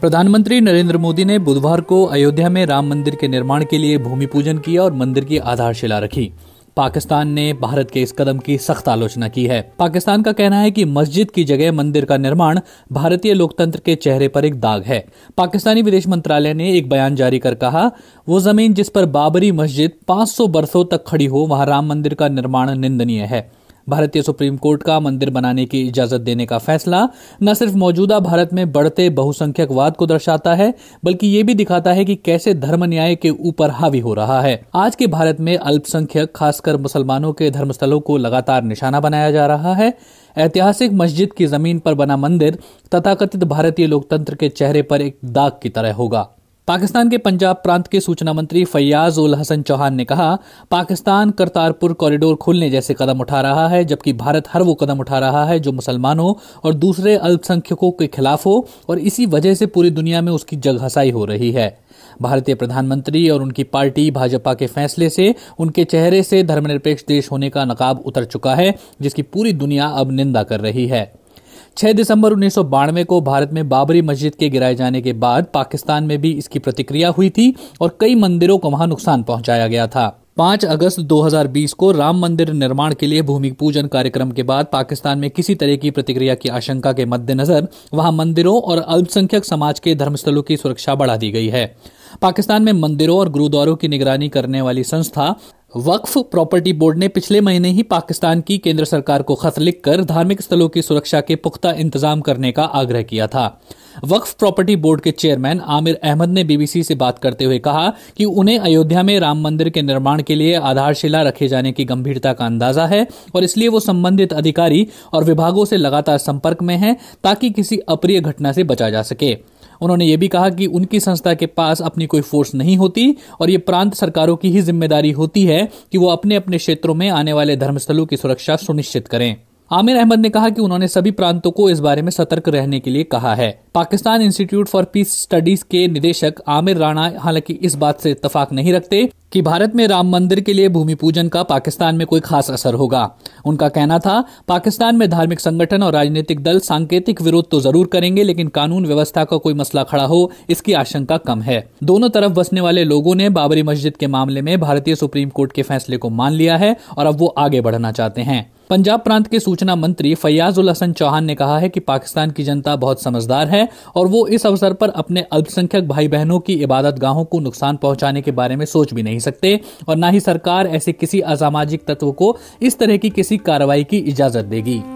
प्रधानमंत्री नरेंद्र मोदी ने बुधवार को अयोध्या में राम मंदिर के निर्माण के लिए भूमि पूजन किया और मंदिर की आधारशिला रखी पाकिस्तान ने भारत के इस कदम की सख्त आलोचना की है पाकिस्तान का कहना है कि मस्जिद की जगह मंदिर का निर्माण भारतीय लोकतंत्र के चेहरे पर एक दाग है पाकिस्तानी विदेश मंत्रालय ने एक बयान जारी कर कहा वो जमीन जिस पर बाबरी मस्जिद 500 बरसों तक खड़ी हो वहां राम मंदिर का निर्माण निंदनीय है भारतीय सुप्रीम कोर्ट का मंदिर बनाने की इजाजत देने का फैसला न सिर्फ मौजूदा भारत में बढ़ते बहुसंख्यकवाद को दर्शाता है बल्कि ये भी दिखाता है कि कैसे धर्म न्याय के ऊपर हावी हो रहा है आज के भारत में अल्पसंख्यक खासकर मुसलमानों के धर्मस्थलों को लगातार निशाना बनाया जा रहा है ऐतिहासिक मस्जिद की जमीन पर बना मंदिर तथाकथित भारतीय लोकतंत्र के चेहरे पर एक दाग की तरह होगा पाकिस्तान के पंजाब प्रांत के सूचना मंत्री फैयाज उल हसन चौहान ने कहा पाकिस्तान करतारपुर कॉरिडोर खोलने जैसे कदम उठा रहा है जबकि भारत हर वो कदम उठा रहा है जो मुसलमानों और दूसरे अल्पसंख्यकों के खिलाफ हो और इसी वजह से पूरी दुनिया में उसकी जगहसाई हो रही है भारतीय प्रधानमंत्री और उनकी पार्टी भाजपा के फैसले से उनके चेहरे से धर्मनिरपेक्ष देश होने का नकाब उतर चुका है जिसकी पूरी दुनिया अब निंदा कर रही है छह दिसंबर उन्नीस को भारत में बाबरी मस्जिद के गिराए जाने के बाद पाकिस्तान में भी इसकी प्रतिक्रिया हुई थी और कई मंदिरों को वहां नुकसान पहुंचाया गया था 5 अगस्त 2020 को राम मंदिर निर्माण के लिए भूमि पूजन कार्यक्रम के बाद पाकिस्तान में किसी तरह की प्रतिक्रिया की आशंका के मद्देनजर वहां मंदिरों और अल्पसंख्यक समाज के धर्मस्थलों की सुरक्षा बढ़ा दी गई है पाकिस्तान में मंदिरों और गुरुद्वारों की निगरानी करने वाली संस्था वक्फ प्रॉपर्टी बोर्ड ने पिछले महीने ही पाकिस्तान की केंद्र सरकार को खत लिखकर धार्मिक स्थलों की सुरक्षा के पुख्ता इंतजाम करने का आग्रह किया था वक्फ प्रॉपर्टी बोर्ड के चेयरमैन आमिर अहमद ने बीबीसी से बात करते हुए कहा कि उन्हें अयोध्या में राम मंदिर के निर्माण के लिए आधारशिला रखे जाने की गंभीरता का अंदाजा है और इसलिए वो संबंधित अधिकारी और विभागों से लगातार संपर्क में हैं ताकि किसी अप्रिय घटना से बचा जा सके उन्होंने ये भी कहा कि उनकी संस्था के पास अपनी कोई फोर्स नहीं होती और ये प्रांत सरकारों की ही जिम्मेदारी होती है कि वो अपने अपने क्षेत्रों में आने वाले धर्मस्थलों की सुरक्षा सुनिश्चित करें आमिर अहमद ने कहा कि उन्होंने सभी प्रांतों को इस बारे में सतर्क रहने के लिए कहा है Pakistan institute for peace studies के निदेशक आमिर राणा हालांकि इस बात से इतफाक नहीं रखते कि भारत में राम मंदिर के लिए भूमि पूजन का पाकिस्तान में कोई खास असर होगा उनका कहना था पाकिस्तान में धार्मिक संगठन और राजनीतिक दल सांकेतिक विरोध तो जरूर करेंगे लेकिन कानून व्यवस्था का कोई मसला खड़ा हो इसकी आशंका कम है दोनों तरफ बसने वाले लोगों ने बाबरी मस्जिद के मामले में भारतीय सुप्रीम कोर्ट के फैसले को मान लिया है और अब वो आगे बढ़ना चाहते हैं पंजाब प्रांत के सूचना मंत्री फैयाज उल हसन चौहान ने कहा है कि पाकिस्तान की जनता बहुत समझदार है और वो इस अवसर पर अपने अल्पसंख्यक भाई बहनों की इबादत गाहों को नुकसान पहुंचाने के बारे में सोच भी नहीं सकते और न ही सरकार ऐसे किसी असामाजिक तत्व को इस तरह की किसी कार्रवाई की इजाजत देगी